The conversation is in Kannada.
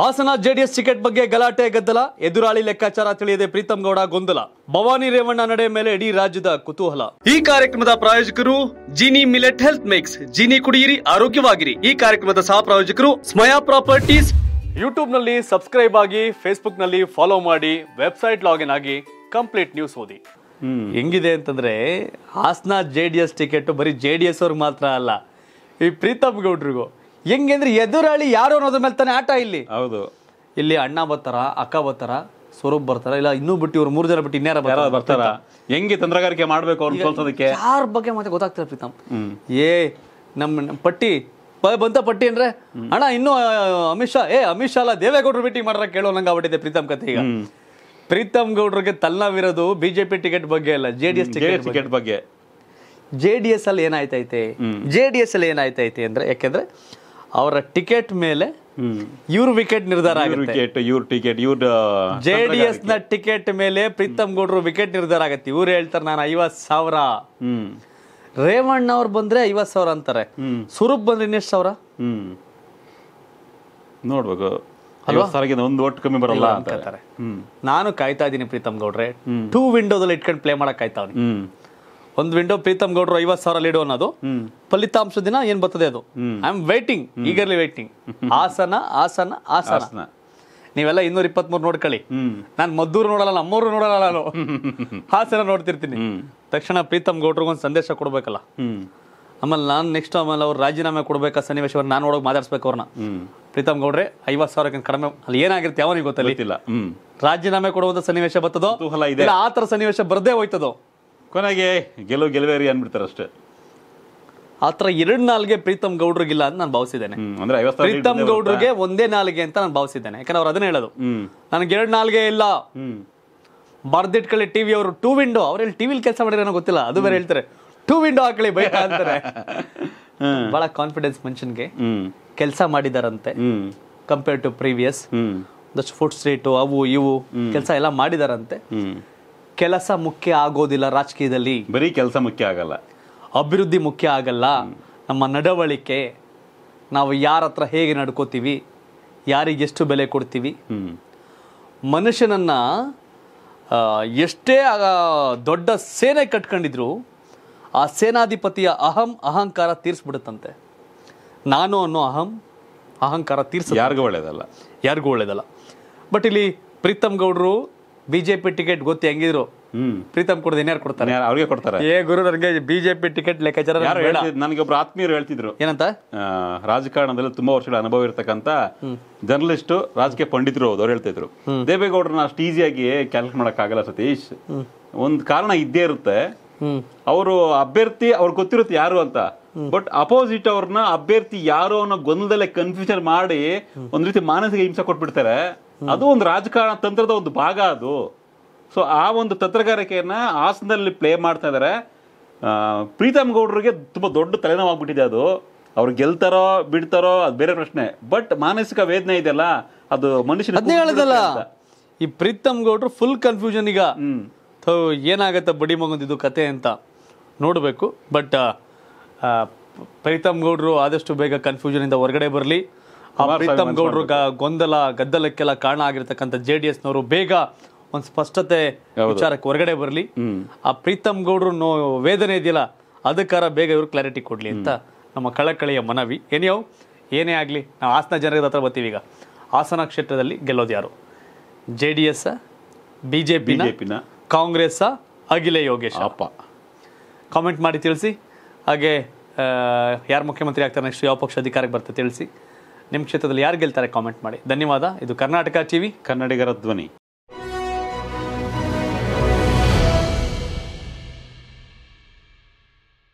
ಹಾಸನ ಜೆಡಿಎಸ್ ಟಿಕೆಟ್ ಬಗ್ಗೆ ಗಲಾಟೆ ಗದ್ದಲ ಎದುರಾಳಿ ಲೆಕ್ಕಾಚಾರ ತಿಳಿಯದೆ ಪ್ರೀತಮ್ ಗೌಡ ಗೊಂದಲ ಭವಾನಿ ರೇವಣ್ಣ ನಡೆ ಮೇಲೆ ಇಡೀ ರಾಜ್ಯದ ಕುತೂಹಲ ಈ ಕಾರ್ಯಕ್ರಮದ ಪ್ರಾಯೋಜಕರು Jini millet health mix Jini ಕುಡಿಯಿರಿ ಆರೋಗ್ಯವಾಗಿರಿ ಈ ಕಾರ್ಯಕ್ರಮದ ಸಹ ಪ್ರಾಯೋಜಕರು ಸ್ಮಯಾ ಪ್ರಾಪರ್ಟೀಸ್ ಯೂಟ್ಯೂಬ್ ನಲ್ಲಿ ಸಬ್ಸ್ಕ್ರೈಬ್ ಆಗಿ ಫೇಸ್ಬುಕ್ ನಲ್ಲಿ ಫಾಲೋ ಮಾಡಿ ವೆಬ್ಸೈಟ್ ಲಾಗಿನ್ ಆಗಿ ಕಂಪ್ಲೀಟ್ ನ್ಯೂಸ್ ಓದಿ ಹೆಂಗಿದೆ ಅಂತಂದ್ರೆ Hassan J D S ticket ಬರೀ ಜೆ ಡಿ ಎಸ್ ಮಾತ್ರ ಅಲ್ಲ ಈ ಪ್ರೀತಮ್ ಗೌಡ್ರಿಗೂ ಹೆಂಗೆ ಅಂದ್ರೆ ಎದುರಾಳಿ ಯಾರು ಅನ್ನೋದ್ರ ಮೇಲೆ ತಾನೆ ಆಟ ಇಲ್ಲಿ ಹೌದು ಇಲ್ಲಿ ಅಣ್ಣ ಬರ್ತಾರ ಅಕ್ಕ ಬರ್ತಾರ ಸ್ವರೂಪ್ ಬರ್ತಾರ ಇಲ್ಲ ಇನ್ನೂ ಬಿಟ್ಟು ಇವ್ರು ಮೂರು ಜನ ಬಿಟ್ಟು ಇನ್ಯಾರ ಬರ್ತಾರ ಹೆಂಗೆ ತಂತ್ರಗಾರಿಕೆ ಮಾಡ್ಬೇಕು ಅವ್ರನ್ನ ಸೋಲ್ಸೋದಕ್ಕೆ ಯಾರ ಬಗ್ಗೆ ಮತ್ತೆ ಗೊತ್ತಾಗ್ತಿಲ್ಲ ಪ್ರೀತಮ್ ಏ ನಮ್ಮ ಪಟ್ಟಿ ಬಂತ ಪಟ್ಟಿ ಅಂದ್ರೆ ಅಣ್ಣ ಇನ್ನು ಅಮಿಷಾ ಅಮಿತ್ ಶಾ ಏ ಅಮಿತ್ ಶಾ ಅಲ್ಲ ದೇವೇಗೌಡರು ಮೀಟಿಂಗ್ ಮಾಡ್ರ ಕೇಳೋ ನಂಗೆ ಆಗ್ಬಿಟ್ಟಿದೆ ಪ್ರೀತಮ್ ಕಥೆ ಈಗ ಪ್ರೀತಮ್ ಗೌಡ್ರಿಗೆ ತಲೆನೋವಿರೋದು ಬಿಜೆಪಿ ಟಿಕೆಟ್ ಬಗ್ಗೆ ಅಲ್ಲ J D S ticket ticket ಬಗ್ಗೆ ಜೆ ಡಿ ಎಸ್ ಅಲ್ಲಿ ಏನಾಯ್ತೈತೆ ಜೆ ಡಿ ಎಸ್ ಅಲ್ಲಿ ಏನಾಯ್ತೈತೆ ಅಂದ್ರೆ ಯಾಕೆಂದ್ರೆ ಅವರ ಟಿಕೆಟ್ ಮೇಲೆ ಇವ್ರ ವಿಕೆಟ್ ನಿರ್ಧಾರ ಆಗುತ್ತೆ ಇವ್ರ ಟಿಕೆಟ್ ಜೆ ಡಿ ಎಸ್ ನ ಟಿಕೆಟ್ ಮೇಲೆ ಪ್ರೀತಮ್ ಗೌಡ್ರು ವಿಕೆಟ್ ನಿರ್ಧಾರ ಆಗತ್ತೆ ಇವ್ರು ಹೇಳ್ತಾರೆ ನಾನು ಐವತ್ ಸಾವಿರ ರೇವಣ್ಣ ಅವ್ರು ಬಂದ್ರೆ ಐವತ್ ಸಾವಿರ ಅಂತಾರೆ ಸುರೂಪ್ ಬಂದ್ರೆ ಇನ್ನೆಷ್ಟು ಸಾವಿರ ನೋಡ್ಬೇಕು ಒಂದು ಒಟ್ಟು ಕಮ್ಮಿ ಬರಲ್ಲ ಅಂತ ನಾನು ಕಾಯ್ತಾ ಇದ್ದೀನಿ ಪ್ರೀತಮ್ ಗೌಡ್ರೆ ಟೂ ವಿಂಡೋದಲ್ಲಿ ಇಟ್ಕೊಂಡು ಪ್ಲೇ ಮಾಡಕ್ ಕಾಯ್ತಾವ್ನಿ ಒಂದು ವಿಂಡೋ ಪ್ರೀತಮ್ ಗೌಡ್ರು ಐವತ್ ಸಾವಿರ ಲೀಡು ಅನ್ನೋದು ಫಲಿತಾಂಶ ದಿನ ಏನ್ ಬರ್ತದೆ ಅದು I am waiting eagerly waiting Hassan Hassan ಆಸನ ನೀವೆಲ್ಲ ಇನ್ನೂರ ಇಪ್ಪತ್ಮೂರು ನೋಡ್ಕೊಳ್ಳಿ ನಾನು ಮದ್ದೂರು ನೋಡಲ್ಲ ನಮ್ಮೂರು ನೋಡಲ್ಲ ನಾನು ಹಾಸನ ನೋಡ್ತಿರ್ತೀನಿ ತಕ್ಷಣ ಪ್ರೀತಮ್ ಗೌಡ್ರಿಗೆ ಒಂದು ಸಂದೇಶ ಕೊಡ್ಬೇಕಲ್ಲ ಆಮೇಲೆ ನಾನು ನೆಕ್ಸ್ಟ್ ಆಮೇಲೆ ಅವ್ರು ರಾಜೀನಾಮೆ ಕೊಡ್ಬೇಕಾ ಸನ್ನಿವೇಶವನ್ನು ನಾನು ನೋಡೋಕೆ ಮಾತಾಡ್ಸ್ಬೇಕು ಅವ್ರನ್ನ ಪ್ರೀತಮ್ ಗೌಡ್ರೆ ಐವತ್ತು ಸಾವಿರಕ್ಕಿಂತ ಕಡಿಮೆ ಅಲ್ಲಿ ಏನಾಗಿರುತ್ತೆ ಅವನಿಗೆ ಗೊತ್ತಿಲ್ಲ ರಾಜೀನಾಮೆ ಕೊಡುವಂತ ಸನ್ನಿವೇಶ ಬರ್ತದೋ ಆ ತರ ಸನ್ನಿವೇಶ ಬರದೇ ಹೋಯ್ತದೋ ಕೊನೆಗೆ ಗೆಲುವು ಗೆಲುವೇರಿ ಅಂದ್ಬಿಡ್ತಾರೆ ಅಷ್ಟೇ ಆ ಥರ ಎರಡು ನಾಲ್ಗೆ ಪ್ರೀತಮ್ ಗೌಡ್ರಿಗಿಲ್ಲ ಅಂತ ನಾನು ಭಾವಿಸಿದ್ದೇನೆ ಅಂದ್ರೆ ಪ್ರೀತಮ್ ಗೌಡ್ರಿಗೆ ಒಂದೇ ನಾಲ್ಗೆ ಅಂತ ನಾನು ಭಾವಿಸಿದ್ದೇನೆ ಯಾಕಂದ್ರೆ ಅವ್ರು ಅದನ್ನ ಹೇಳೋದು ನನಗೆ ಎರಡು ನಾಲ್ಗೆ ಇಲ್ಲ ಬರ್ದಿಟ್ಕೊಳ್ಳಿ ಟಿವಿ ಅವರು ಟೂ ವಿಂಡೋ ಅವರಲ್ಲಿ ಟಿವಿಲಿ ಕೆಲಸ ನನಗೆ ಗೊತ್ತಿಲ್ಲ ಅದು ಬೇರೆ ಹೇಳ್ತಾರೆ ಟೂ ವಿಂಡೋ ಹಾಕಳಿ ಬೈಕ್ ಅಂತಾರೆ ಬಹಳ ಕಾನ್ಫಿಡೆನ್ಸ್ ಮನುಷ್ಯನ್ಗೆ ಕೆಲಸ ಮಾಡಿದಾರಂತೆ ಕಂಪೇರ್ ಟು ಪ್ರೀವಿಯಸ್ ಒಂದಷ್ಟು ಫುಡ್ ಸ್ಟ್ರೀಟು ಅವು ಇವು ಕೆಲಸ ಎಲ್ಲ ಮಾಡಿದಾರಂತೆ ಕೆಲಸ ಮುಖ್ಯ ಆಗೋದಿಲ್ಲ ರಾಜಕೀಯದಲ್ಲಿ ಬರೀ ಕೆಲಸ ಮುಖ್ಯ ಆಗಲ್ಲ ಅಭಿವೃದ್ಧಿ ಮುಖ್ಯ ಆಗಲ್ಲ ನಮ್ಮ ನಡವಳಿಕೆ ನಾವು ಯಾರ ಹತ್ರ ಹೇಗೆ ನಡ್ಕೋತೀವಿ ಯಾರಿಗೆ ಎಷ್ಟು ಬೆಲೆ ಕೊಡ್ತೀವಿ ಮನುಷ್ಯನನ್ನು ಎಷ್ಟೇ ದೊಡ್ಡ ಸೇನೆ ಕಟ್ಕೊಂಡಿದ್ರು ಆ ಸೇನಾಧಿಪತಿಯ ಅಹಂ ಅಹಂಕಾರ ತೀರಿಸ್ಬಿಡುತ್ತಂತೆ ನಾನು ಅನ್ನೋ ಅಹಂ ಅಹಂಕಾರ ತೀರಿಸ ಯಾರಿಗೂ ಒಳ್ಳೇದಲ್ಲ ಯಾರಿಗೂ ಒಳ್ಳೇದಲ್ಲ ಬಟ್ ಇಲ್ಲಿ ಪ್ರೀತಮ್ ಗೌಡರು ಬಿಜೆಪಿ ಟಿಕೆಟ್ ಗೊತ್ತಿ ಹೆಂಗಿದ್ರು ಪ್ರೀತಮ್ ಕೊಡೋದು ಇನ್ಯಾರು ಕೊಡ್ತಾರೆ ಅವ್ರಿಗೆ ಕೊಡ್ತಾರೆ ಏ ಗುರು ನನಗೆ ಬಿಜೆಪಿ ಟಿಕೆಟ್ ಲೆಕ್ಕಾಚಾರ ನನಗೆ ಒಬ್ರು ಆತ್ಮೀಯರು ಹೇಳ್ತಿದ್ರು ಏನಂತ ರಾಜಕಾರಣದಲ್ಲಿ ತುಂಬಾ ವರ್ಷಗಳ ಅನುಭವ ಇರತಕ್ಕಂತ ಜರ್ನಲಿಸ್ಟ್ ರಾಜಕೀಯ ಪಂಡಿತರು ಅವ್ರು ಅವ್ರು ಹೇಳ್ತಿದ್ರು ದೇವೇಗೌಡರನ್ನ ಅಷ್ಟು ಈಸಿಯಾಗಿ ಕ್ಯಾಲ್ಕುಲೇಟ್ ಮಾಡಕ್ ಆಗಲ್ಲ ಸತೀಶ್ ಒಂದ್ ಕಾರಣ ಇದ್ದೇ ಇರುತ್ತೆ ಅವರು ಅಭ್ಯರ್ಥಿ ಅವ್ರು ಗೊತ್ತಿರುತ್ತೆ ಯಾರು ಅಂತ ಬಟ್ ಅಪೋಸಿಟ್ ಅವ್ರನ್ನ ಅಭ್ಯರ್ಥಿ ಯಾರು ಅನ್ನೋ ಗೊಂದಲದಲ್ಲೇ ಕನ್ಫ್ಯೂಷನ್ ಮಾಡಿ ಒಂದ್ ರೀತಿ ಮಾನಸಿಕ ಹಿಂಸೆ ಕೊಟ್ಬಿಡ್ತಾರೆ ಅದು ಒಂದು ರಾಜಕಾರಣ ತಂತ್ರದ ಒಂದು ಭಾಗ ಅದು ಸೊ ಆ ಒಂದು ತಂತ್ರಗಾರಿಕೆಯನ್ನ ಹಾಸನದಲ್ಲಿ ಪ್ಲೇ ಮಾಡ್ತಾ ಇದ್ದಾರೆ ಪ್ರೀತಮ್ ಗೌಡ್ರಿಗೆ ತುಂಬ ದೊಡ್ಡ ತಲೆನೋವಾಗ್ಬಿಟ್ಟಿದೆ ಅದು ಅವ್ರು ಗೆಲ್ತಾರೋ ಬಿಡ್ತಾರೋ ಅದು ಬೇರೆ ಪ್ರಶ್ನೆ ಬಟ್ ಮಾನಸಿಕ ವೇದನೆ ಇದೆಯಲ್ಲ ಅದು ಮನುಷ್ಯನ ಈ ಪ್ರೀತಮ್ ಗೌಡ್ರು ಫುಲ್ ಕನ್ಫ್ಯೂಷನ್ ಈಗ ಏನಾಗತ್ತೆ ಬಡಿ ಮಗಂದಿದ್ದು ಕತೆ ಅಂತ ನೋಡಬೇಕು ಬಟ್ ಪ್ರೀತಮ್ ಗೌಡ್ರು ಆದಷ್ಟು ಬೇಗ ಕನ್ಫ್ಯೂಷನ್ ಇಂದ ಹೊರಗಡೆ ಬರಲಿ ಪ್ರೀತಮ್ ಗೌಡರು ಗೊಂದಲ ಗದ್ದಲಕ್ಕೆಲ್ಲ ಕಾರಣ ಆಗಿರ್ತಕ್ಕಂಥ ಜೆ ಡಿ ಬೇಗ ಒಂದು ಸ್ಪಷ್ಟತೆ ವಿಚಾರಕ್ಕೆ ಹೊರಗಡೆ ಬರಲಿ ಆ ಪ್ರೀತಮ್ ಗೌಡ್ರು ನೋ ವೇದನೆ ಇದೆಯಲ್ಲ ಅದಕ್ಕಾರ ಬೇಗ ಇವರು ಕ್ಲಾರಿಟಿ ಕೊಡ್ಲಿ ಅಂತ ನಮ್ಮ ಕಳಕಳಿಯ ಮನವಿ ಏನೇ ಏನೇ ಆಗಲಿ ನಾವು ಹಾಸನ ಜನರದ ಹತ್ರ ಬರ್ತೀವಿ ಈಗ ಹಾಸನ ಕ್ಷೇತ್ರದಲ್ಲಿ ಗೆಲ್ಲೋದು ಯಾರು J D S B J P Congress ಅಗಿಲೇ ಯೋಗೇಶ್ ಅಪ್ಪ ಕಾಮೆಂಟ್ ಮಾಡಿ ತಿಳಿಸಿ ಹಾಗೆ ಯಾರು ಮುಖ್ಯಮಂತ್ರಿ ಆಗ್ತಾರೆ ನೆಕ್ಸ್ಟ್ ಯಾವ ಪಕ್ಷ ಅಧಿಕಾರಕ್ಕೆ ಬರ್ತಾರೆ ತಿಳಿಸಿ ನಿಮ್ಮ ಕ್ಷೇತ್ರದಲ್ಲಿ ಯಾರು ಗೆಲ್ತಾರೆ ಕಾಮೆಂಟ್ ಮಾಡಿ ಧನ್ಯವಾದ ಇದು ಕರ್ನಾಟಕ ಟಿವಿ ಕನ್ನಡಿಗರ ಧ್ವನಿ